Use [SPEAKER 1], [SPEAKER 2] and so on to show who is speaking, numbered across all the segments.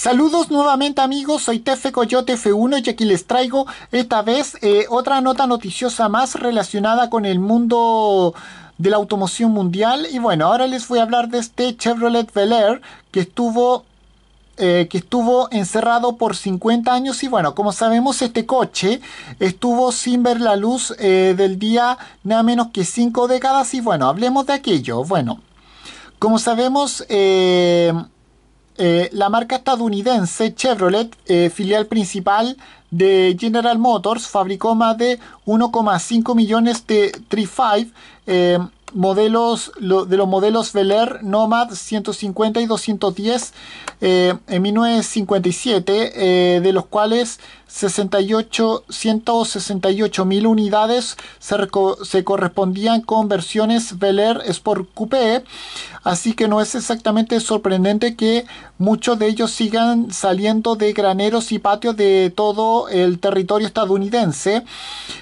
[SPEAKER 1] Saludos nuevamente amigos, soy Tefe Coyote F1 y aquí les traigo esta vez eh, otra nota noticiosa más relacionada con el mundo de la automoción mundial. Y bueno, ahora les voy a hablar de este Chevrolet Bel Air que estuvo eh, que estuvo encerrado por 50 años y bueno, como sabemos este coche estuvo sin ver la luz eh, del día nada menos que 5 décadas y bueno, hablemos de aquello. Bueno, como sabemos, eh, la marca estadounidense Chevrolet, eh, filial principal de General Motors fabricó más de 1,5 millones de Tri-Five eh, modelos de los modelos Veler, Nomad 150 y 210 eh, en 1957 eh, de los cuales 68 168 mil unidades se, correspondían con versiones Veler Sport Coupé así que no es exactamente sorprendente que muchos de ellos sigan saliendo de graneros y patios de todo el territorio estadounidense.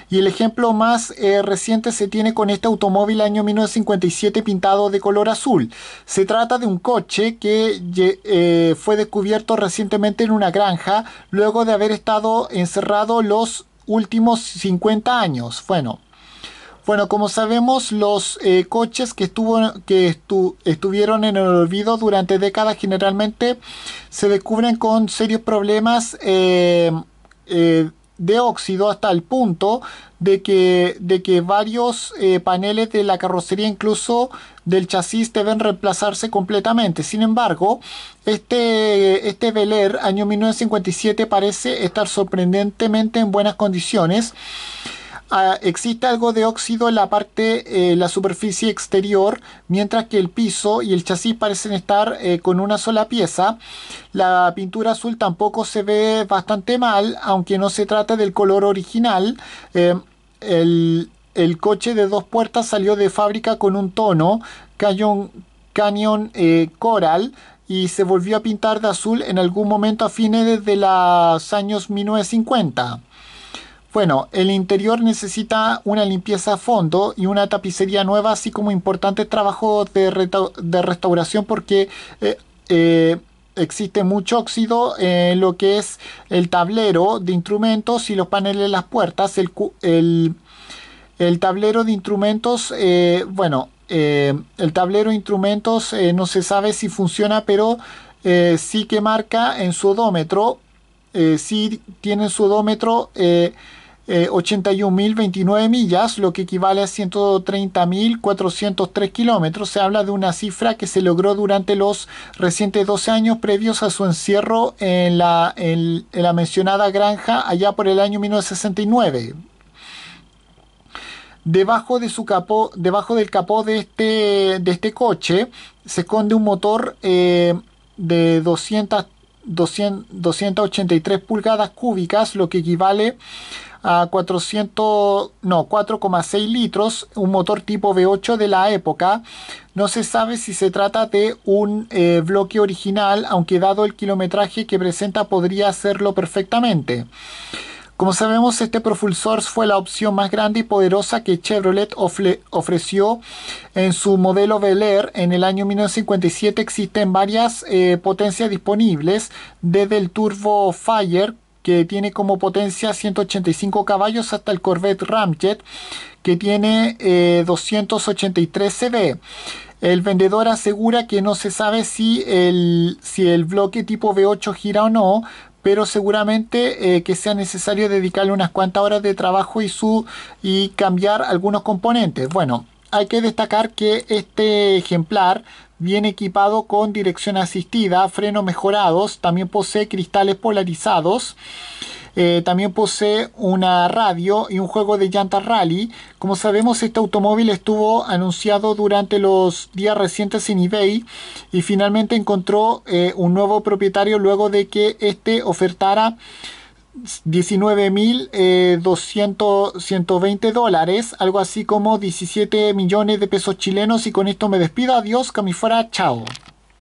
[SPEAKER 1] Y el ejemplo más eh, reciente se tiene con este automóvil año 1957 pintado de color azul. Se trata de un coche que eh, fue descubierto recientemente en una granja luego de haber estado encerrado los últimos 50 años. Bueno. Bueno, como sabemos, los eh, coches que, estuvo, que estuvieron en el olvido durante décadas generalmente se descubren con serios problemas eh, de óxido hasta el punto de que, de que varios eh, paneles de la carrocería, incluso del chasis, deben reemplazarse completamente. Sin embargo, este, este año 1957 parece estar sorprendentemente en buenas condiciones Ah, existe algo de óxido en la parte, eh, la superficie exterior, mientras que el piso y el chasis parecen estar eh, con una sola pieza. La pintura azul tampoco se ve bastante mal, aunque no se trata del color original. Eh, el, coche de dos puertas salió de fábrica con un tono Canyon, Canyon Coral y se volvió a pintar de azul en algún momento a fines de los años 1950. Bueno, el interior necesita una limpieza a fondo y una tapicería nueva, así como importante trabajo de, restauración porque eh, eh, existe mucho óxido en lo que es el tablero de instrumentos y los paneles de las puertas. El, tablero de instrumentos, eh, bueno, el tablero de instrumentos no se sabe si funciona, pero sí que marca en su odómetro eh, si tienen su odómetro 81.029 eh, eh, millas, lo que equivale a 130.403 kilómetros. Se habla de una cifra que se logró durante los recientes 12 años previos a su encierro en la, la mencionada granja allá por el año 1969. Debajo, de su debajo del capó de este, de este coche se esconde un motor de 200 283 pulgadas cúbicas, lo que equivale a 400, no, 4,6 litros, un motor tipo V8 de la época. No se sabe si se trata de un eh, bloque original, aunque dado el kilometraje que presenta podría hacerlo perfectamente. Como sabemos, este propulsor fue la opción más grande y poderosa que Chevrolet ofreció en su modelo Bel Air en el año 1957. Existen varias eh, potencias disponibles, desde el Turbo Fire, que tiene como potencia 185 caballos, hasta el Corvette Ramjet, que tiene 283 eh, CV. El vendedor asegura que no se sabe si el, si el bloque tipo V8 gira o no, pero seguramente eh, que sea necesario dedicarle unas cuantas horas de trabajo y, su, y cambiar algunos componentes. Bueno, hay que destacar que este ejemplar viene equipado con dirección asistida, frenos mejorados, también posee cristales polarizados eh, también posee una radio y un juego de llanta rally. Como sabemos, este automóvil estuvo anunciado durante los días recientes en eBay y finalmente encontró eh, un nuevo propietario luego de que este ofertara 19.220 eh, dólares, algo así como 17 millones de pesos chilenos y con esto me despido, adiós, que fuera, chao.